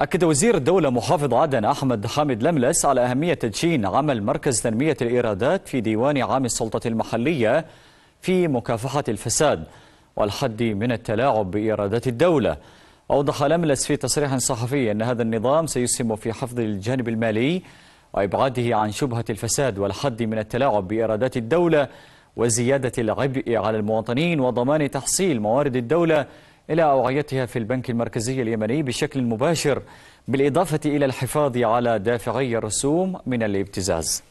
أكد وزير الدولة محافظ عدن أحمد حامد لملس على أهمية تدشين عمل مركز تنمية الإيرادات في ديوان عام السلطة المحلية في مكافحة الفساد والحد من التلاعب بإيرادات الدولة أوضح لملس في تصريح صحفي أن هذا النظام سيسهم في حفظ الجانب المالي وإبعاده عن شبهة الفساد والحد من التلاعب بإيرادات الدولة وزيادة العبء على المواطنين وضمان تحصيل موارد الدولة إلى أوعيتها في البنك المركزي اليمني بشكل مباشر بالإضافة إلى الحفاظ على دافعي الرسوم من الابتزاز